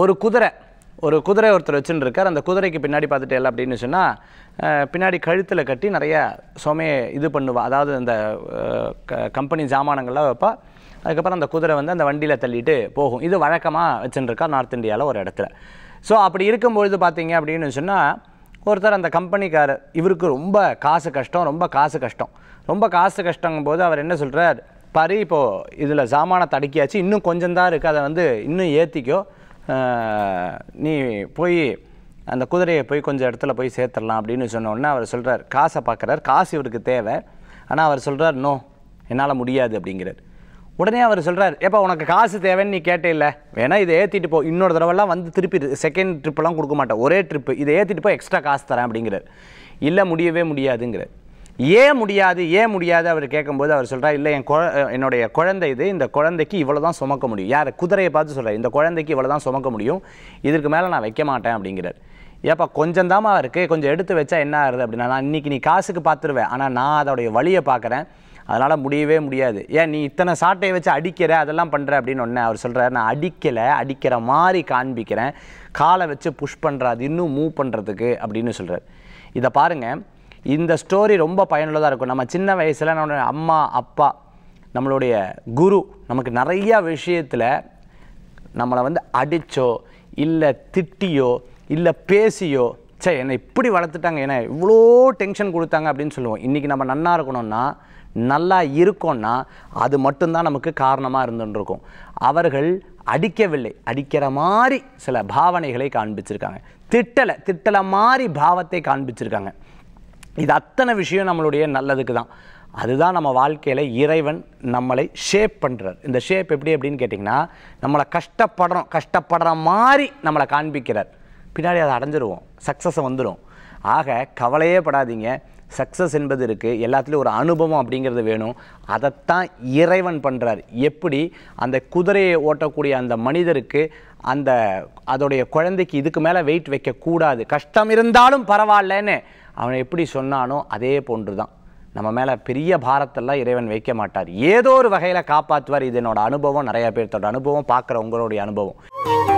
ஒரு குதிரை ஒரு குதிரை ஒருத்தர் வச்சுன்னு இருக்கார் அந்த குதிரைக்கு பின்னாடி பார்த்துட்டு இல்லை அப்படின்னு சொன்னால் பின்னாடி கழுத்தில் கட்டி நிறைய சுமையை இது பண்ணுவாள் அதாவது அந்த கம்பெனி ஜாமானங்கள்லாம் வைப்பா அதுக்கப்புறம் அந்த குதிரை வந்து அந்த வண்டியில் தள்ளிட்டு போகும் இது வழக்கமாக வச்சுட்டுருக்கா நார்த் இந்தியாவில் ஒரு இடத்துல ஸோ அப்படி இருக்கும்பொழுது பார்த்தீங்க அப்படின்னு சொன்னால் ஒருத்தர் அந்த கம்பெனிக்காரர் இவருக்கு ரொம்ப காசு கஷ்டம் ரொம்ப காசு கஷ்டம் ரொம்ப காசு கஷ்டங்கும் போது அவர் என்ன சொல்கிறார் பாரு இப்போது இதில் சாமானை தடுக்கியாச்சு இன்னும் கொஞ்சம் தான் இருக்குது அதை வந்து இன்னும் ஏற்றிக்கோ நீ போய் அந்த குதிரையை போய் கொஞ்சம் இடத்துல போய் சேர்த்துடலாம் அப்படின்னு சொன்னோன்னே அவர் சொல்கிறார் காசை பார்க்குறார் காசு இவருக்கு தேவை ஆனால் அவர் சொல்கிறார் நோ என்னால் முடியாது அப்படிங்கிறார் உடனே அவர் சொல்கிறார் எப்போ உனக்கு காசு தேவைன்னு நீ கேட்டே இல்லை வேணா இதை ஏற்றிட்டு போ இன்னொரு தடவைலாம் வந்து திருப்பி செகண்ட் ட்ரிப்பெல்லாம் கொடுக்க மாட்டேன் ஒரே ட்ரிப்பு இதை ஏற்றிட்டு போய் எக்ஸ்ட்ரா காசு தரேன் அப்படிங்கிறார் இல்லை முடியவே முடியாதுங்கிறார் ஏன் முடியாது ஏன் முடியாது அவர் கேட்கும்போது அவர் சொல்கிறார் இல்லை என் குழ என்னுடைய குழந்தை இது இந்த குழந்தைக்கு இவ்வளோ தான் சுமக்க முடியும் யார் குதிரையை பார்த்து சொல்கிறார் இந்த குழந்தைக்கு இவ்வளோ தான் சுமக்க முடியும் இதுக்கு மேலே நான் வைக்க மாட்டேன் அப்படிங்கிறார் ஏப்பா கொஞ்சம் தாமா இருக்குது கொஞ்சம் எடுத்து வச்சா என்ன ஆகுது அப்படின்னா நான் இன்றைக்கி நீ காசுக்கு பார்த்துருவேன் ஆனால் நான் அதோடைய வழியை பார்க்குறேன் அதனால் முடியவே முடியாது ஏன் நீ இத்தனை சாட்டையை வச்சு அடிக்கிற அதெல்லாம் பண்ணுற அப்படின்னு ஒன்று அவர் சொல்கிறார் நான் அடிக்கலை அடிக்கிற மாதிரி காண்பிக்கிறேன் காலை வச்சு புஷ் பண்ணுற அது இன்னும் மூவ் பண்ணுறதுக்கு அப்படின்னு சொல்கிறார் இதை பாருங்கள் இந்த ஸ்டோரி ரொம்ப பயனுள்ளதாக இருக்கும் நம்ம சின்ன வயசில் நம்மளுடைய அம்மா அப்பா நம்மளுடைய குரு நமக்கு நிறையா விஷயத்தில் நம்மளை வந்து அடித்தோ இல்லை திட்டியோ இல்லை பேசியோ சே என்னை இப்படி வளர்த்துட்டாங்க ஏன்னா இவ்வளோ டென்ஷன் கொடுத்தாங்க அப்படின்னு சொல்லுவோம் இன்றைக்கி நம்ம நல்லா இருக்கணும்னா நல்லா இருக்கோன்னா அது மட்டும்தான் நமக்கு காரணமாக இருந்துருக்கும் அவர்கள் அடிக்கவில்லை அடிக்கிற மாதிரி சில பாவனைகளை காண்பிச்சிருக்காங்க திட்டலை திட்டலை மாதிரி பாவத்தை காண்பிச்சிருக்காங்க இது அத்தனை விஷயம் நம்மளுடைய நல்லதுக்கு தான் அதுதான் நம்ம வாழ்க்கையில் இறைவன் நம்மளை ஷேப் பண்ணுறார் இந்த ஷேப் எப்படி அப்படின்னு கேட்டிங்கன்னா நம்மளை கஷ்டப்படுறோம் கஷ்டப்படுற மாதிரி நம்மளை காண்பிக்கிறார் பின்னாடி அதை அடைஞ்சிருவோம் சக்ஸஸை வந்துடும் ஆக கவலையே படாதீங்க சக்ஸஸ் என்பது இருக்குது எல்லாத்துலேயும் ஒரு அனுபவம் அப்படிங்கிறது வேணும் அதைத்தான் இறைவன் பண்ணுறார் எப்படி அந்த குதிரையை ஓட்டக்கூடிய அந்த மனிதருக்கு அந்த அதோடைய குழந்தைக்கு இதுக்கு மேலே வெயிட் வைக்கக்கூடாது கஷ்டம் இருந்தாலும் பரவாயில்லன்னு அவன் எப்படி சொன்னானோ அதே போன்று தான் நம்ம மேலே பெரிய பாரத்தெல்லாம் இறைவன் வைக்க மாட்டார் ஏதோ ஒரு வகையில் காப்பாற்றுவார் இது என்னோட அனுபவம் நிறையா பேர்த்தோட அனுபவம் பார்க்குற உங்களுடைய அனுபவம்